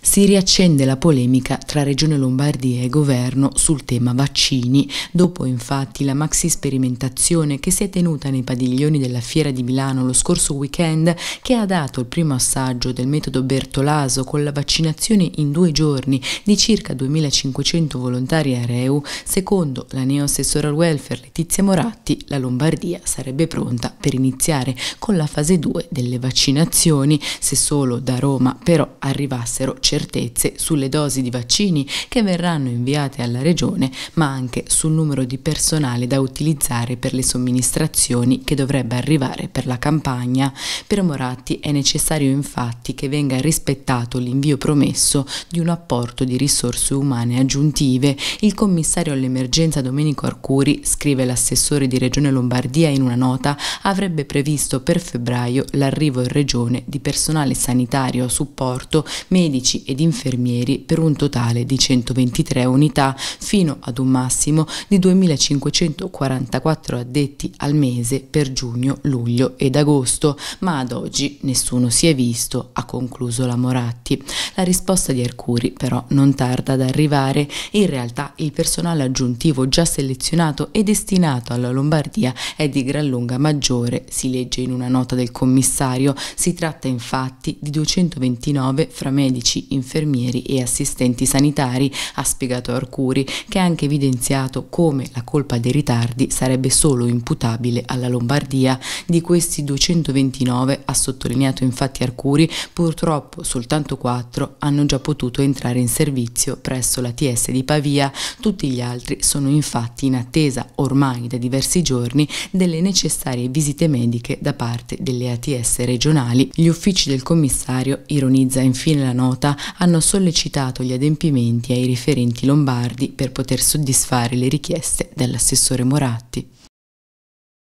Si riaccende la polemica tra Regione Lombardia e Governo sul tema vaccini, dopo infatti la maxi sperimentazione che si è tenuta nei padiglioni della Fiera di Milano lo scorso weekend, che ha dato il primo assaggio del metodo Bertolaso con la vaccinazione in due giorni di circa 2500 volontari a Reu, secondo la neoassessora al welfare Letizia Moratti, la Lombardia sarebbe pronta per iniziare con la fase 2 delle vaccinazioni, se solo da Roma però arrivassero certi certezze sulle dosi di vaccini che verranno inviate alla Regione, ma anche sul numero di personale da utilizzare per le somministrazioni che dovrebbe arrivare per la campagna. Per Moratti è necessario infatti che venga rispettato l'invio promesso di un apporto di risorse umane aggiuntive. Il commissario all'emergenza Domenico Arcuri, scrive l'assessore di Regione Lombardia in una nota, avrebbe previsto per febbraio l'arrivo in Regione di personale sanitario a supporto, medici medici ed infermieri per un totale di 123 unità fino ad un massimo di 2.544 addetti al mese per giugno, luglio ed agosto, ma ad oggi nessuno si è visto, ha concluso la Moratti. La risposta di Arcuri però non tarda ad arrivare, in realtà il personale aggiuntivo già selezionato e destinato alla Lombardia è di gran lunga maggiore, si legge in una nota del commissario, si tratta infatti di 229 fra medici infermieri e assistenti sanitari, ha spiegato Arcuri, che ha anche evidenziato come la colpa dei ritardi sarebbe solo imputabile alla Lombardia. Di questi 229, ha sottolineato infatti Arcuri, purtroppo soltanto 4 hanno già potuto entrare in servizio presso la TS di Pavia, tutti gli altri sono infatti in attesa ormai da diversi giorni delle necessarie visite mediche da parte delle ATS regionali. Gli uffici del commissario, ironizza infine la nota, hanno sollecitato gli adempimenti ai referenti lombardi per poter soddisfare le richieste dell'assessore Moratti.